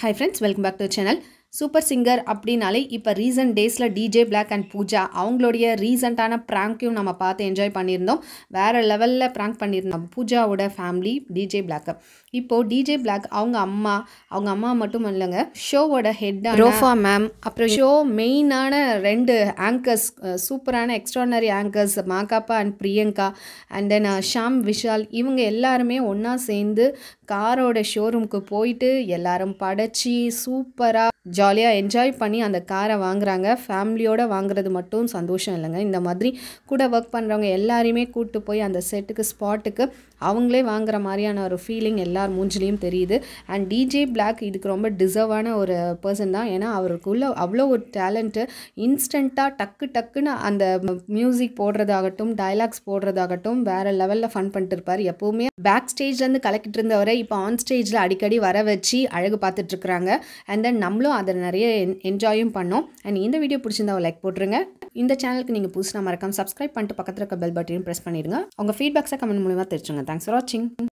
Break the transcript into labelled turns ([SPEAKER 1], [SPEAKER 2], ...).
[SPEAKER 1] Hi friends, welcome back to the channel. Super singer அப்படின்னாலே இப்போ recent டேஸில் DJ black and Pooja அவங்களுடைய ரீசண்டான ப்ராங்க்கையும் நம்ம பார்த்து என்ஜாய் பண்ணியிருந்தோம் வேறு லெவலில் ப்ராங்க் பண்ணியிருந்தோம் பூஜாவோட ஃபேமிலி டிஜே பிளாக்கு இப்போது டிஜே பிளாக் அவங்க அம்மா அவங்க அம்மா மட்டும் இல்லைங்க ஷோவோட ஹெட் ரோஃபா மேம் அப்புறம் ஷோ மெயினான ரெண்டு ஆங்கர்ஸ் சூப்பரான extraordinary anchors Makapa and Priyanka and then Sham Vishal இவங்க எல்லாருமே ஒன்றா சேர்ந்து காரோட ஷோரூமுக்கு போயிட்டு எல்லாரும் படைச்சி சூப்பராக ஜாலியாக என்ஜாய் பண்ணி அந்த காரை வாங்குறாங்க ஃபேமிலியோடு வாங்குறது மட்டும் சந்தோஷம் இல்லைங்க இந்த மாதிரி கூட ஒர்க் பண்ணுறவங்க எல்லாரையுமே கூப்பிட்டு போய் அந்த செட்டுக்கு ஸ்பாட்டுக்கு அவங்களே வாங்குற மாதிரியான ஒரு ஃபீலிங் எல்லார் மூஞ்சிலையும் தெரியுது அண்ட் டிஜே பிளாக் இதுக்கு ரொம்ப டிசர்வான ஒரு பர்சன் தான் ஏன்னா அவருக்குள்ளே அவ்வளோ ஒரு டேலண்ட்டு இன்ஸ்டண்ட்டாக டக்கு டக்குன்னு அந்த மியூசிக் போடுறதாகட்டும் டைலாக்ஸ் போடுறதாகட்டும் வேறு லெவலில் ஃபன் பண்ணிட்டு இருப்பார் எப்போவுமே பேக் ஸ்டேஜ்லேருந்து கலக்கிட்டு இருந்தவரை இப்போ ஆன் ஸ்டேஜில் அடிக்கடி வர வச்சு அழகு பார்த்துட்ருக்குறாங்க அண்ட் தென் நம்மளும் அதை அதில் நிறைய என்ஜாயும் பண்ணோம் அண்ட் இந்த வீடியோ பிடிச்சிருந்தா லைக் போட்டுருங்க இந்த சேனலுக்கு நீங்கள் புதுசாக மறக்காமல் சப்ஸ்கிரைப் பண்ணிட்டு பக்கத்தில் இருக்க பெல் பட்டனையும் ப்ரெஸ் பண்ணிடுங்க உங்கள் ஃபீட்பேக்ஸை கமெண்ட் மூலமாக தெரிஞ்சுங்க தேங்க்ஸ் ஃபார் வாட்சிங்